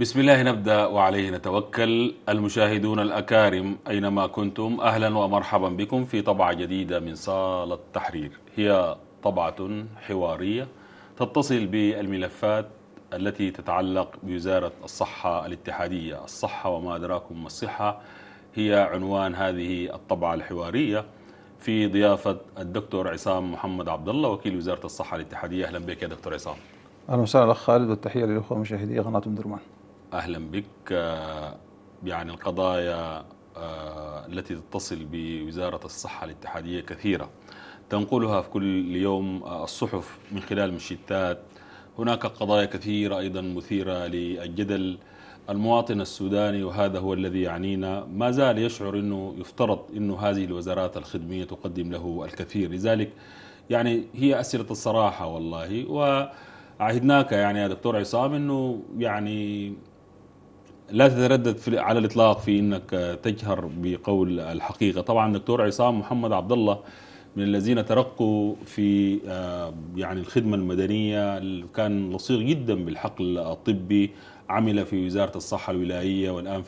بسم الله نبدا وعليه نتوكل المشاهدون الاكارم اينما كنتم اهلا ومرحبا بكم في طبعه جديده من صاله التحرير هي طبعه حواريه تتصل بالملفات التي تتعلق بوزاره الصحه الاتحاديه الصحه وما ادراكم ما الصحه هي عنوان هذه الطبعه الحواريه في ضيافه الدكتور عصام محمد عبد الله وكيل وزاره الصحه الاتحاديه اهلا بك يا دكتور عصام اهلا وسهلا الاخ خالد والتحيه للاخوه مشاهدي قناه ام درمان. اهلا بك آه، يعني القضايا آه، التي تتصل بوزاره الصحه الاتحاديه كثيره تنقلها في كل يوم آه، الصحف من خلال مشتات هناك قضايا كثيره ايضا مثيره للجدل المواطن السوداني وهذا هو الذي يعنينا ما زال يشعر انه يفترض انه هذه الوزارات الخدميه تقدم له الكثير لذلك يعني هي اسئله الصراحه والله و عهدناك يعني يا دكتور عصام انه يعني لا تتردد في على الاطلاق في انك تجهر بقول الحقيقه، طبعا دكتور عصام محمد عبد الله من الذين ترقوا في آه، يعني الخدمه المدنيه كان لصيق جدا بالحقل الطبي عمل في وزاره الصحه الولائيه والان في